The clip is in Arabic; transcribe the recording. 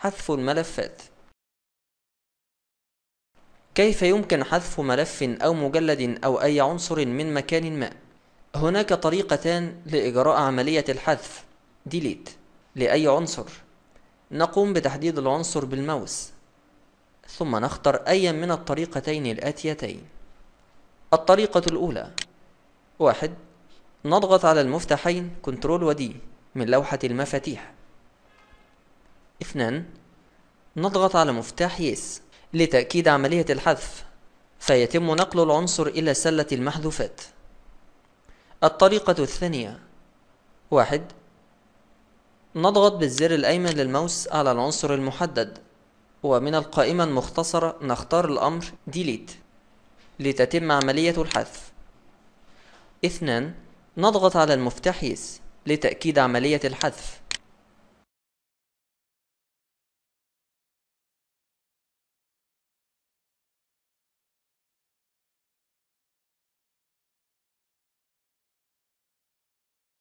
حذف الملفات كيف يمكن حذف ملف أو مجلد أو أي عنصر من مكان ما؟ هناك طريقتان لإجراء عملية الحذف delete لأي عنصر نقوم بتحديد العنصر بالماوس ثم نختار أي من الطريقتين الآتيتين الطريقة الأولى واحد نضغط على المفتاحين Ctrl و D من لوحة المفاتيح اثنان نضغط على مفتاح يس لتأكيد عملية الحذف فيتم نقل العنصر إلى سلة المحذوفات الطريقة الثانية واحد نضغط بالزر الأيمن للماوس على العنصر المحدد ومن القائمة المختصرة نختار الأمر Delete لتتم عملية الحذف اثنان نضغط على المفتاح يس لتأكيد عملية الحذف